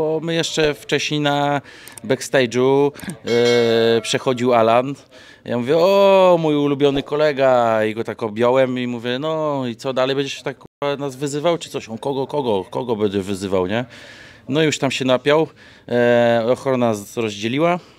Bo my jeszcze wcześniej na backstage'u yy, przechodził Alan. Ja mówię, o mój ulubiony kolega i go tak objąłem i mówię, no i co dalej, będziesz tak nas wyzywał czy coś? On kogo, kogo, kogo będzie wyzywał, nie? No już tam się napiał, e, ochrona rozdzieliła.